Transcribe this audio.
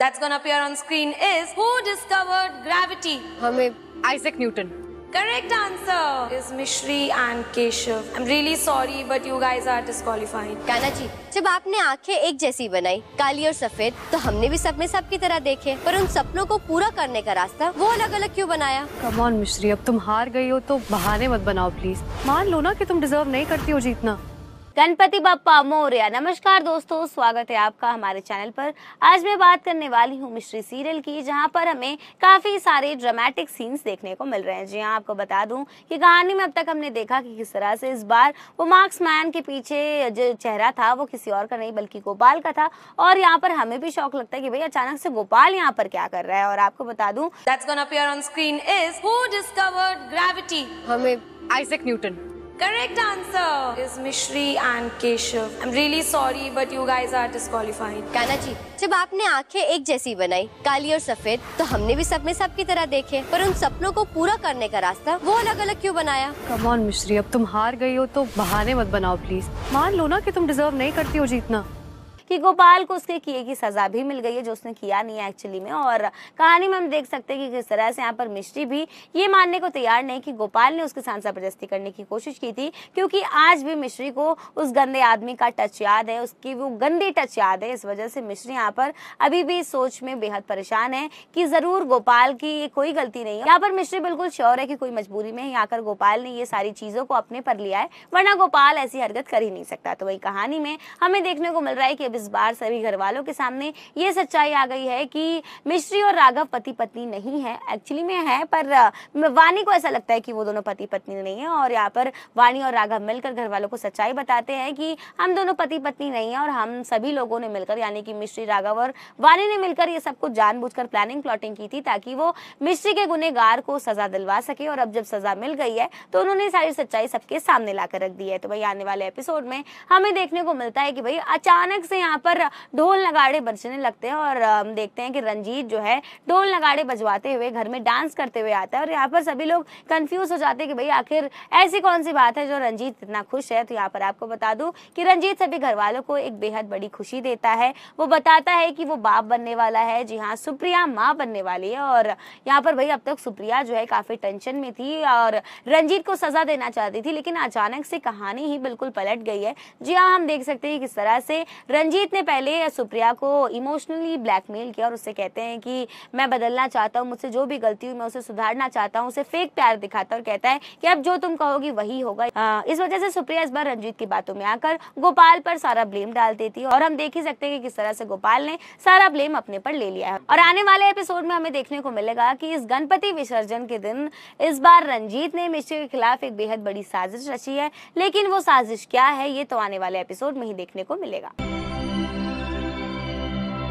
that's going to appear on screen is who discovered gravity? hame Isaac Newton. Correct answer is Mishri and Keshav. I'm really sorry, but you guys are disqualified. kana काना जी, जब आपने आंखें एक जैसी बनाई, काली और सफेद, तो हमने भी sab ki tarah dekhe par un sapno ko pura karne ka rasta wo alag alag kyu banaya come on mishri ab tum haar gayi ho to bahane mat banao please maan lo na ki tum deserve nahi karti ho jeetna Ganpati Bappa Moriya नमस्कार दोस्तों स्वागत है आपका हमारे channel पर आज मैं बात करने वाली हूँ मिश्री सीरियल की जहाँ पर हमें काफी सारे ड्रामेटिक सीन्स देखने को मिल रहे हैं जी हाँ आपको बता दूं कि कहानी में अब तक हमने देखा कि किस तरह से इस बार वो मार्क्स मैन के पीछे जो चेहरा था वो किसी और का नहीं बल्कि गोपाल का था और यहाँ पर हमें भी शौक लगता है कि भाई अचानक से गोपाल यहाँ पर क्या कर रहा है और आपको बता दूँ ऑन स्क्रीन इज हमें Newton Correct answer is Mishri and Keshav. I'm really sorry, but you guys are disqualified. Kana ji, जब आपने आंखें एक जैसी बनाई काली और सफेद तो हमने भी सपने सबकी तरह देखे पर उन सपनों को पूरा करने का रास्ता वो अलग अलग क्यों बनाया Come on, मिश्री अब तुम हार गई हो तो बहाने मत बनाओ प्लीज मान लो ना कि तुम डिजर्व नहीं करती हो जीतना कि गोपाल को उसके किए की सज़ा भी मिल गई है जो उसने किया नहीं है एक्चुअली में और कहानी में हम देख सकते हैं कि किस तरह से यहाँ पर मिश्री भी ये मानने को तैयार नहीं कि गोपाल ने उसके साथ जबरदस्ती करने की कोशिश की थी क्योंकि आज भी मिश्री को उस गंदे आदमी का टच याद है उसकी वो गंदी टच याद है इस वजह से मिश्री यहाँ पर अभी भी सोच में बेहद परेशान है कि ज़रूर गोपाल की ये कोई गलती नहीं है यहाँ पर मिश्री बिल्कुल श्योर है कि कोई मजबूरी में ही आकर गोपाल ने ये सारी चीज़ों को अपने पर लिया है वरना गोपाल ऐसी हरकत कर ही नहीं सकता तो वही कहानी में हमें देखने को मिल रहा है कि अब इस बार सभी घर वालों के सामने ये सच्चाई आ गई है कि मिश्री और राघव पति पत्नी नहीं है एक्चुअली में है पर वानी को ऐसा लगता है कि वो दोनों पति पत्नी नहीं है और यहाँ पर वानी और राघव मिलकर घर वालों को सच्चाई बताते हैं कि हम दोनों पति पत्नी नहीं है और हम सभी लोगों ने मिलकर यानी कि मिश्री राघव और वानी ने मिलकर ये सब कुछ जान प्लानिंग प्लॉटिंग की थी ताकि वो मिश्री के गुनेगार को सजा दिलवा सके और अब जब सजा मिल गई है तो उन्होंने सारी सच्चाई सबके सामने ला रख दी है तो भाई आने वाले एपिसोड में हमें देखने को मिलता है कि भाई अचानक से यहाँ पर ढोल नगाड़े बजने लगते हैं और हम देखते हैं कि रंजीत जो है ढोल नगाड़े बजवाते हुए घर में डांस करते हुए आता है और यहाँ पर सभी लोग कंफ्यूज हो जाते हैं कि भाई आखिर ऐसी कौन सी बात है जो रंजीत इतना खुश है तो यहाँ पर आपको बता दूँ कि रंजीत सभी घर वालों को एक बेहद बड़ी खुशी देता है वो बताता है कि वो बाप बनने वाला है जी हाँ सुप्रिया माँ बनने वाली है और यहाँ पर भाई अब तक सुप्रिया जो है काफ़ी टेंशन में थी और रंजीत को सज़ा देना चाहती थी लेकिन अचानक से कहानी ही बिल्कुल पलट गई है जी हाँ हम देख सकते हैं किस तरह से रंजीत अभिजीत ने पहले सुप्रिया को इमोशनली ब्लैकमेल किया और उससे कहते हैं कि मैं बदलना चाहता हूँ मुझसे जो भी गलती हुई मैं उसे सुधारना चाहता हूँ उसे फेक प्यार दिखाता और कहता है कि अब जो तुम कहोगी वही होगा आ, इस वजह से सुप्रिया इस बार रंजीत की बातों में आकर गोपाल पर सारा ब्लेम डाल देती है और हम देख ही सकते हैं कि किस तरह से गोपाल ने सारा ब्लेम अपने पर ले लिया है और आने वाले एपिसोड में हमें देखने को मिलेगा की इस गणपति विसर्जन के दिन इस बार रंजीत ने मिश्र के खिलाफ एक बेहद बड़ी साजिश रची है लेकिन वो साजिश क्या है ये तो आने वाले एपिसोड में ही देखने को मिलेगा